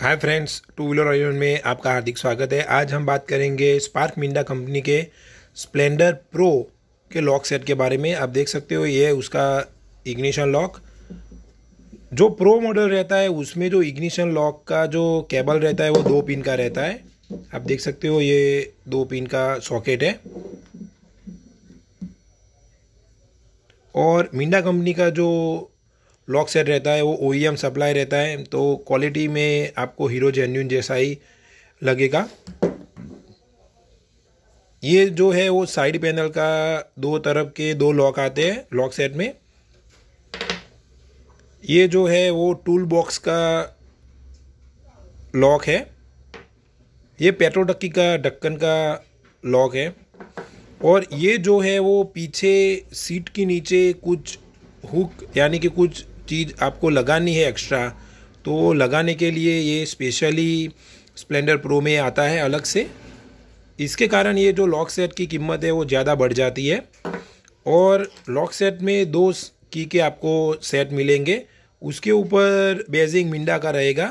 hi friends two wheeler आयोजन में आपका हार्दिक स्वागत है आज हम बात करेंगे स्पार्क मिंडा कंपनी के स्प्लेंडर प्रो के लॉक सेट के बारे में आप देख सकते हो ये उसका इग्निशन लॉक जो प्रो मॉडल रहता है उसमें जो इग्निशन लॉक का जो केबल रहता है वो दो पिन का रहता है आप देख सकते हो ये दो पिन का सॉकेट है और मिंडा कंपनी का जो लॉक सेट रहता है वो ओ सप्लाई e रहता है तो क्वालिटी में आपको हीरो जेन्यून जैसा ही लगेगा ये जो है वो साइड पैनल का दो तरफ के दो लॉक आते हैं लॉक सेट में ये जो है वो टूल बॉक्स का लॉक है ये पेट्रोल टक्की का ढक्कन का लॉक है और ये जो है वो पीछे सीट के नीचे कुछ हुक यानी कि कुछ चीज़ आपको लगानी है एक्स्ट्रा तो लगाने के लिए ये स्पेशली स्प्लेंडर प्रो में आता है अलग से इसके कारण ये जो लॉक सेट की कीमत है वो ज़्यादा बढ़ जाती है और लॉक सेट में दो की के आपको सेट मिलेंगे उसके ऊपर बेजिंग मिंडा का रहेगा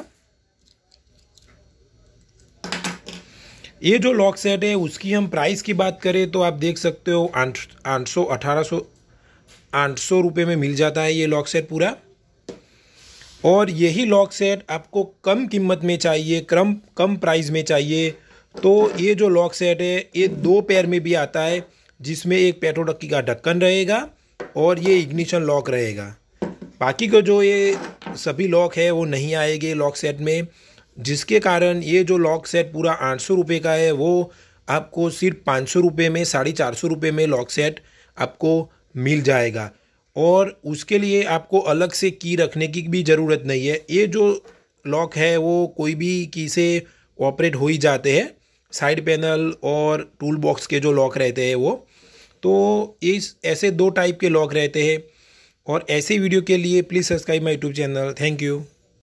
ये जो लॉक सेट है उसकी हम प्राइस की बात करें तो आप देख सकते हो आठ आठ सौ अठारह सौ आठ सौ रुपये में मिल जाता है ये लॉक सेट पूरा और यही लॉक सेट आपको कम कीमत में चाहिए क्रम कम प्राइस में चाहिए तो ये जो लॉक सेट है ये दो पैर में भी आता है जिसमें एक पेट्रोल टक्की का ढक्कन रहेगा और ये इग्निशन लॉक रहेगा बाकी का जो ये सभी लॉक है वो नहीं आएंगे लॉक सेट में जिसके कारण ये जो लॉक सेट पूरा आठ सौ रुपये का है वो आपको सिर्फ पाँच सौ रुपये में साढ़े चार सौ रुपये में लॉक सेट आपको मिल जाएगा और उसके लिए आपको अलग से की रखने की भी ज़रूरत नहीं है ये जो लॉक है वो कोई भी की से ऑपरेट हो ही जाते हैं साइड पैनल और टूल बॉक्स के जो लॉक रहते हैं वो तो इस ऐसे दो टाइप के लॉक रहते हैं और ऐसे वीडियो के लिए please subscribe my YouTube channel thank you